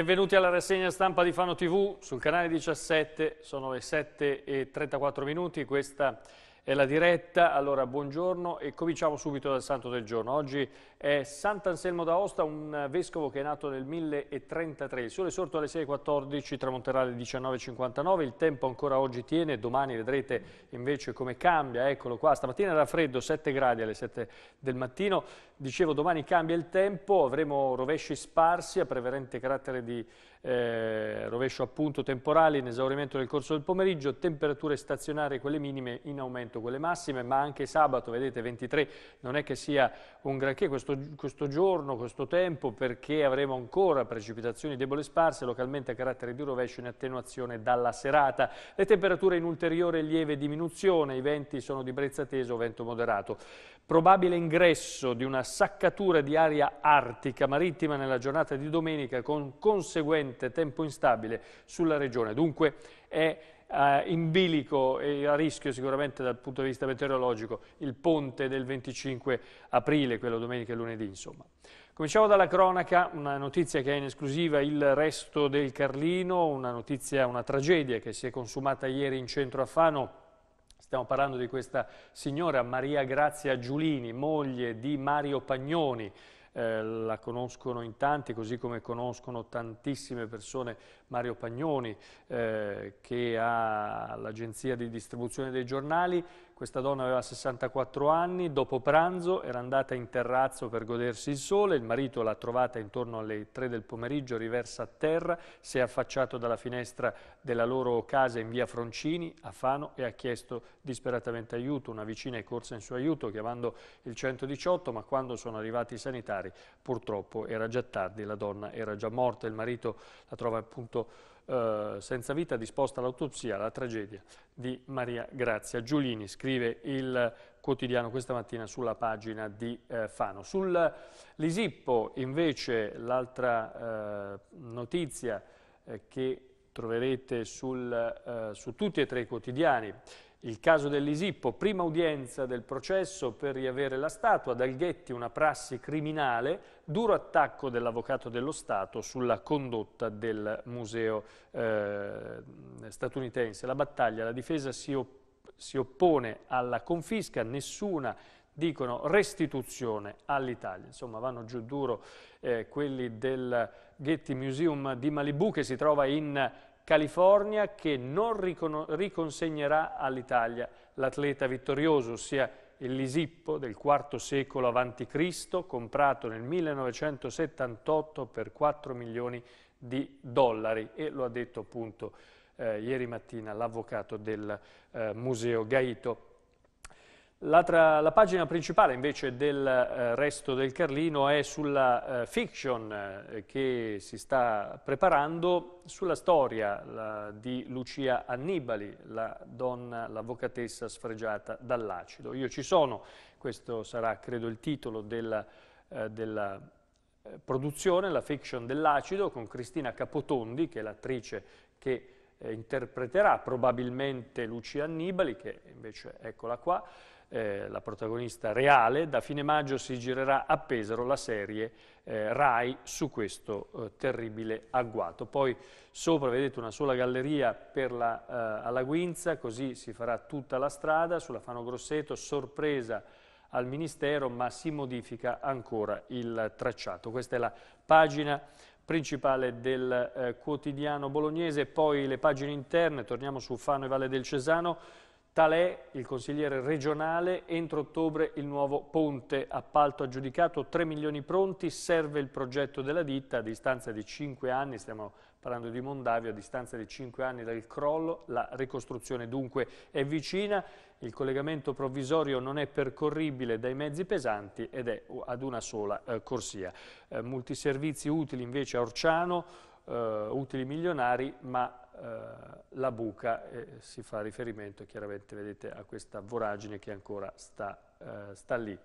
Benvenuti alla rassegna stampa di Fano TV, sul canale 17 sono le 7 e 34 minuti, questa è la diretta, allora buongiorno e cominciamo subito dal santo del giorno. Oggi è Sant'Anselmo d'Aosta, un vescovo che è nato nel 1033, il sole è sorto alle 6.14, tramonterà alle 19.59, il tempo ancora oggi tiene, domani vedrete invece come cambia, eccolo qua, stamattina era freddo, 7 gradi alle 7 del mattino, Dicevo, domani cambia il tempo, avremo rovesci sparsi a prevalente carattere di eh, rovescio appunto temporale in esaurimento nel corso del pomeriggio, temperature stazionarie quelle minime, in aumento quelle massime, ma anche sabato, vedete, 23, non è che sia un granché questo, questo giorno, questo tempo, perché avremo ancora precipitazioni debole sparse, localmente a carattere di rovescio in attenuazione dalla serata. Le temperature in ulteriore lieve diminuzione, i venti sono di brezza teso, vento moderato. Probabile ingresso di una saccatura di aria artica marittima nella giornata di domenica con conseguente tempo instabile sulla regione. Dunque è eh, in bilico e a rischio sicuramente dal punto di vista meteorologico il ponte del 25 aprile, quello domenica e lunedì insomma. Cominciamo dalla cronaca, una notizia che è in esclusiva il resto del Carlino, una notizia, una tragedia che si è consumata ieri in centro a Fano Stiamo parlando di questa signora Maria Grazia Giulini, moglie di Mario Pagnoni, eh, la conoscono in tanti, così come conoscono tantissime persone Mario Pagnoni, eh, che ha l'agenzia di distribuzione dei giornali, questa donna aveva 64 anni, dopo pranzo era andata in terrazzo per godersi il sole, il marito l'ha trovata intorno alle 3 del pomeriggio, riversa a terra, si è affacciato dalla finestra della loro casa in via Froncini a Fano e ha chiesto disperatamente aiuto. Una vicina è corsa in suo aiuto chiamando il 118, ma quando sono arrivati i sanitari purtroppo era già tardi, la donna era già morta, il marito la trova appunto eh, senza vita disposta all'autopsia, la tragedia di Maria Grazia Giulini, scrive il quotidiano questa mattina sulla pagina di eh, Fano. Lisippo invece l'altra eh, notizia eh, che troverete sul, eh, su tutti e tre i quotidiani il caso dell'Isippo, prima udienza del processo per riavere la statua, Dalghetti una prassi criminale, duro attacco dell'avvocato dello Stato sulla condotta del museo eh, statunitense. La battaglia, la difesa si, op si oppone alla confisca, nessuna dicono restituzione all'Italia. Insomma, vanno giù duro eh, quelli del Getty Museum di Malibu che si trova in California che non riconsegnerà all'Italia l'atleta vittorioso, ossia il Lisippo del IV secolo a.C., comprato nel 1978 per 4 milioni di dollari e lo ha detto appunto eh, ieri mattina l'avvocato del eh, Museo Gaito la pagina principale invece del eh, resto del Carlino è sulla eh, fiction eh, che si sta preparando, sulla storia la, di Lucia Annibali, la donna, l'avvocatessa sfregiata dall'acido. Io ci sono, questo sarà credo il titolo della, eh, della eh, produzione, la fiction dell'acido, con Cristina Capotondi, che è l'attrice che eh, interpreterà probabilmente Lucia Annibali, che invece eccola qua, eh, la protagonista reale. Da fine maggio si girerà a Pesaro la serie eh, Rai su questo eh, terribile agguato. Poi sopra vedete una sola galleria per la, eh, alla Guinza, così si farà tutta la strada. Sulla Fano Grosseto, sorpresa al Ministero, ma si modifica ancora il tracciato. Questa è la pagina principale del eh, quotidiano bolognese, poi le pagine interne, torniamo su Fano e Valle del Cesano, Talè, il consigliere regionale, entro ottobre il nuovo ponte, appalto aggiudicato 3 milioni pronti, serve il progetto della ditta a distanza di 5 anni, stiamo parlando di Mondavio, a distanza di 5 anni dal crollo, la ricostruzione dunque è vicina, il collegamento provvisorio non è percorribile dai mezzi pesanti ed è ad una sola eh, corsia. Eh, multiservizi utili invece a Orciano, eh, utili milionari, ma eh, la buca, eh, si fa riferimento chiaramente vedete, a questa voragine che ancora sta, eh, sta lì.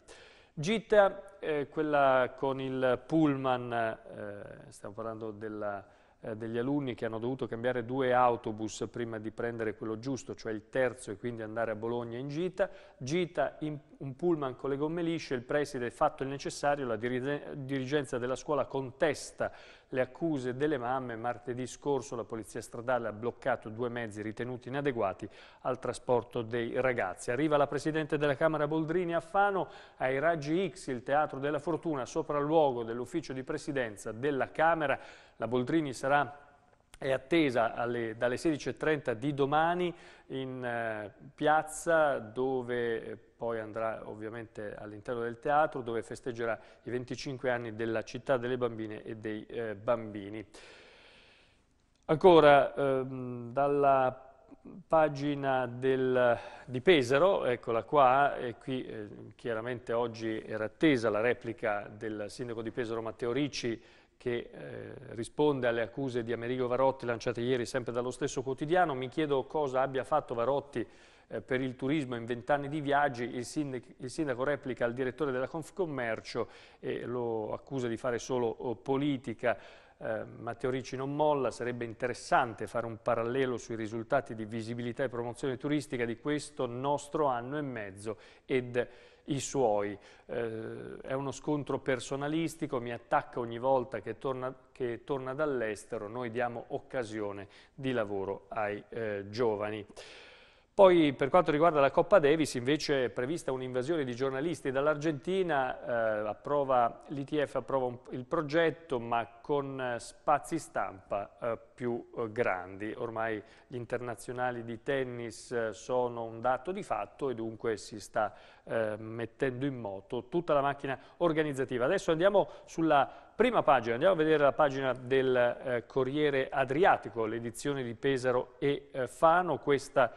Gita, eh, quella con il pullman, eh, stiamo parlando della, eh, degli alunni che hanno dovuto cambiare due autobus prima di prendere quello giusto, cioè il terzo e quindi andare a Bologna in gita. Gita in, un pullman con le gomme lisce, il preside ha fatto il necessario, la dirigenza della scuola contesta le accuse delle mamme. Martedì scorso la polizia stradale ha bloccato due mezzi ritenuti inadeguati al trasporto dei ragazzi. Arriva la presidente della Camera Boldrini a Fano, ai Raggi X, il Teatro della Fortuna, sopra il luogo dell'ufficio di presidenza della Camera. La Boldrini sarà è attesa alle, dalle 16.30 di domani in eh, piazza dove eh, poi andrà ovviamente all'interno del teatro dove festeggerà i 25 anni della città delle bambine e dei eh, bambini. Ancora ehm, dalla pagina del, di Pesaro, eccola qua, e qui eh, chiaramente oggi era attesa la replica del sindaco di Pesaro Matteo Ricci che eh, risponde alle accuse di Amerigo Varotti lanciate ieri sempre dallo stesso quotidiano. Mi chiedo cosa abbia fatto Varotti eh, per il turismo in vent'anni di viaggi. Il sindaco, il sindaco, replica al direttore della Confcommercio e lo accusa di fare solo oh, politica. Eh, Matteo Ricci non molla, sarebbe interessante fare un parallelo sui risultati di visibilità e promozione turistica di questo nostro anno e mezzo ed i suoi. Eh, è uno scontro personalistico, mi attacca ogni volta che torna, che torna dall'estero, noi diamo occasione di lavoro ai eh, giovani. Poi per quanto riguarda la Coppa Davis invece è prevista un'invasione di giornalisti dall'Argentina, eh, approva, l'ITF approva un, il progetto ma con eh, spazi stampa eh, più eh, grandi. Ormai gli internazionali di tennis eh, sono un dato di fatto e dunque si sta eh, mettendo in moto tutta la macchina organizzativa. Adesso andiamo sulla prima pagina, andiamo a vedere la pagina del Corriere Adriatico, l'edizione di Pesaro e Fano. Questa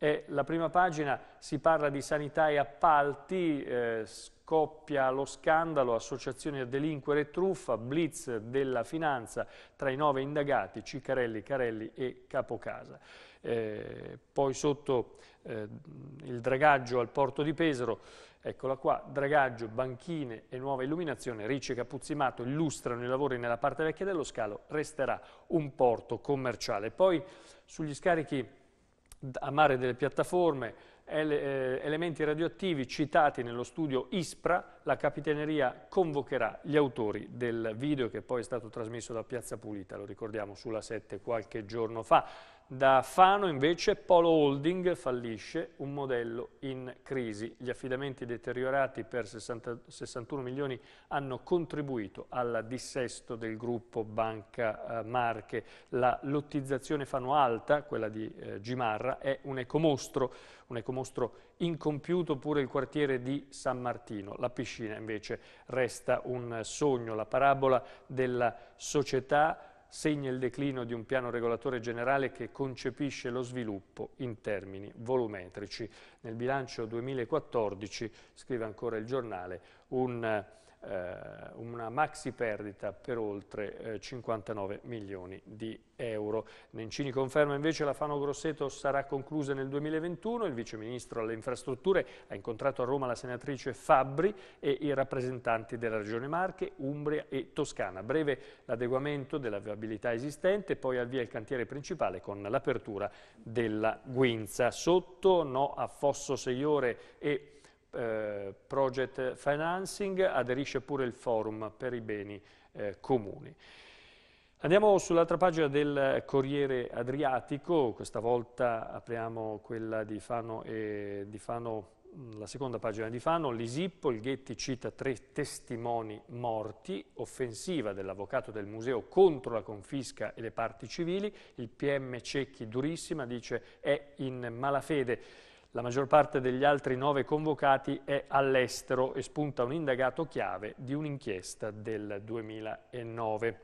e la prima pagina si parla di sanità e appalti, eh, scoppia lo scandalo, associazioni a delinquere e truffa, blitz della finanza tra i nove indagati, Ciccarelli, Carelli e Capocasa. Eh, poi sotto eh, il dragaggio al porto di Pesaro, eccola qua, dragaggio, banchine e nuova illuminazione, Ricci e Capuzzimato illustrano i lavori nella parte vecchia dello scalo, resterà un porto commerciale. Poi sugli scarichi amare delle piattaforme, eh, elementi radioattivi citati nello studio ISPRA, la Capitaneria convocherà gli autori del video che poi è stato trasmesso da Piazza Pulita, lo ricordiamo, sulla 7 qualche giorno fa. Da Fano invece Polo Holding fallisce, un modello in crisi. Gli affidamenti deteriorati per 60, 61 milioni hanno contribuito al dissesto del gruppo Banca eh, Marche. La lottizzazione Fano Alta, quella di eh, Gimarra, è un ecomostro, un ecomostro incompiuto pure il quartiere di San Martino. La piscina invece resta un sogno, la parabola della società segna il declino di un piano regolatore generale che concepisce lo sviluppo in termini volumetrici. Nel bilancio 2014, scrive ancora il giornale, un eh, una maxi perdita per oltre 59 eh, milioni di euro. Nencini conferma invece la Fano Grosseto sarà conclusa nel 2021, il Vice Ministro alle Infrastrutture ha incontrato a Roma la senatrice Fabbri e i rappresentanti della Regione Marche, Umbria e Toscana. Breve l'adeguamento della viabilità esistente, poi avvia il cantiere principale con l'apertura della Guinza. Sotto no a Fosso Seiore e eh, project financing, aderisce pure il forum per i beni eh, comuni. Andiamo sull'altra pagina del Corriere Adriatico, questa volta apriamo quella di Fano, e, di Fano mm, la seconda pagina di Fano, l'Isippo, il Ghetti cita tre testimoni morti, offensiva dell'avvocato del museo contro la confisca e le parti civili, il PM Cecchi durissima dice è in malafede la maggior parte degli altri nove convocati è all'estero e spunta un indagato chiave di un'inchiesta del 2009.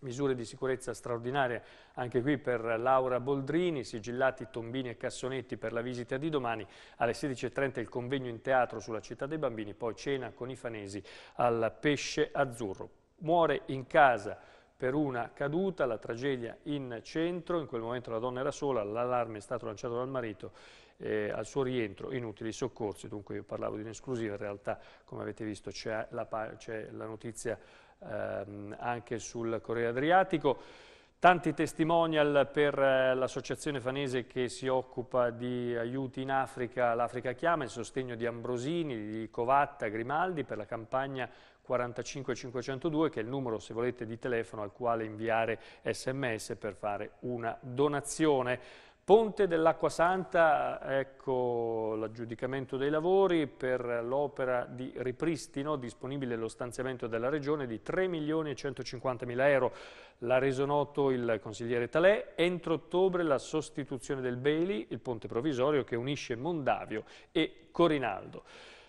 Misure di sicurezza straordinarie anche qui per Laura Boldrini, sigillati Tombini e Cassonetti per la visita di domani. Alle 16.30 il convegno in teatro sulla città dei bambini, poi cena con i fanesi al pesce azzurro. Muore in casa per una caduta, la tragedia in centro, in quel momento la donna era sola, l'allarme è stato lanciato dal marito eh, al suo rientro inutili soccorsi, dunque io parlavo di un'esclusiva, in realtà come avete visto c'è la, la, notizia ehm, anche sul Corriere Adriatico. Tanti testimonial per eh, l'associazione fanese che si occupa di aiuti in Africa, l'Africa Chiama, il sostegno di Ambrosini, di Covatta, Grimaldi per la campagna 45502 che è il numero se volete di telefono al quale inviare sms per fare una donazione. Ponte dell'Acqua Santa, ecco l'aggiudicamento dei lavori per l'opera di ripristino, disponibile lo stanziamento della Regione di 3 milioni e 150 mila euro. L'ha reso noto il consigliere Talè, entro ottobre la sostituzione del Bailey, il ponte provvisorio che unisce Mondavio e Corinaldo.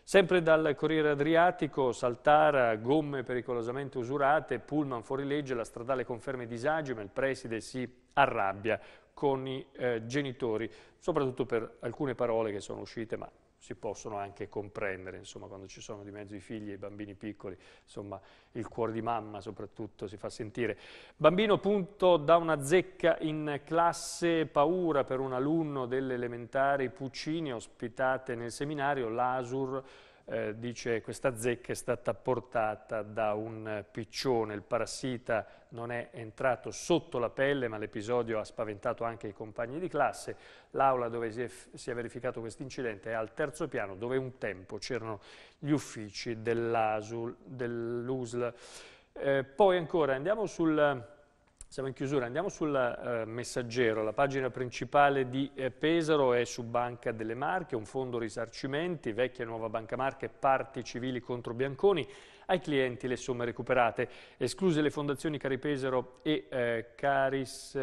Sempre dal Corriere Adriatico, Saltara, gomme pericolosamente usurate, pullman fuorilegge, la stradale conferma i disagi, ma il preside si arrabbia con i eh, genitori, soprattutto per alcune parole che sono uscite, ma si possono anche comprendere, insomma, quando ci sono di mezzo i figli e i bambini piccoli, insomma, il cuore di mamma soprattutto si fa sentire. Bambino punto da una zecca in classe, paura per un alunno delle elementari Puccini, ospitate nel seminario, l'Asur, eh, dice questa zecca è stata portata da un piccione, il parassita non è entrato sotto la pelle, ma l'episodio ha spaventato anche i compagni di classe. L'aula dove si è, si è verificato questo incidente è al terzo piano, dove un tempo c'erano gli uffici dell'USL. Dell eh, poi ancora andiamo sul siamo in chiusura, andiamo sul eh, messaggero, la pagina principale di eh, Pesaro è su Banca delle Marche, un fondo risarcimenti, vecchia e nuova Banca Marche, parti civili contro Bianconi, ai clienti le somme recuperate, escluse le fondazioni Cari Pesaro e eh, Caris...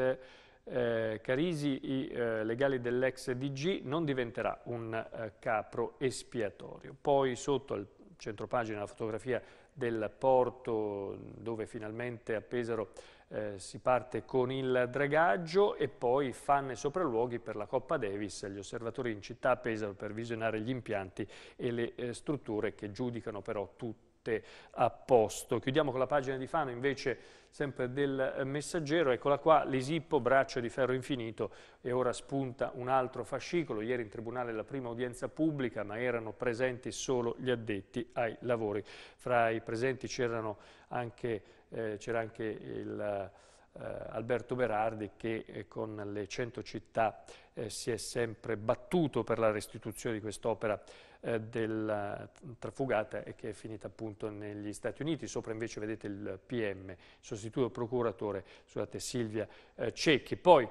Eh, Carisi, i eh, legali dell'ex DG, non diventerà un eh, capro espiatorio. Poi sotto al centro pagina la fotografia del porto dove finalmente a Pesaro eh, si parte con il dragaggio e poi fanne sopralluoghi per la Coppa Davis, gli osservatori in città pesano per visionare gli impianti e le eh, strutture che giudicano però tutte a posto. Chiudiamo con la pagina di Fano invece sempre del eh, messaggero, eccola qua, l'Isippo, braccio di ferro infinito e ora spunta un altro fascicolo, ieri in tribunale la prima udienza pubblica ma erano presenti solo gli addetti ai lavori, fra i presenti c'erano anche eh, c'era anche il, eh, Alberto Berardi che eh, con le 100 città eh, si è sempre battuto per la restituzione di quest'opera eh, della trafugata e che è finita appunto negli Stati Uniti. Sopra invece vedete il PM, sostituto procuratore, scusate, Silvia Cecchi. Poi,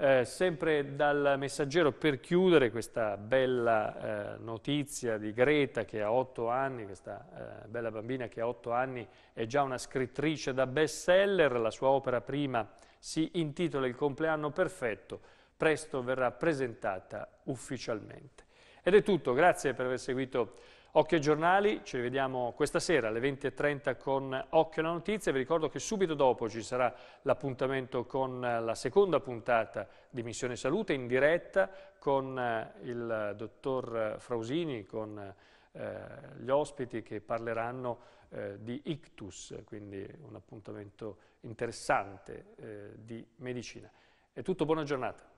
eh, sempre dal messaggero per chiudere questa bella eh, notizia di Greta che ha otto anni, questa eh, bella bambina che ha otto anni è già una scrittrice da bestseller, la sua opera prima si intitola Il compleanno perfetto, presto verrà presentata ufficialmente. Ed è tutto, grazie per aver seguito Occhio ai giornali, ci vediamo questa sera alle 20.30 con Occhio alla notizia. Vi ricordo che subito dopo ci sarà l'appuntamento con eh, la seconda puntata di Missione Salute in diretta con eh, il dottor Frausini, con eh, gli ospiti che parleranno eh, di ictus, quindi un appuntamento interessante eh, di medicina. È tutto, buona giornata.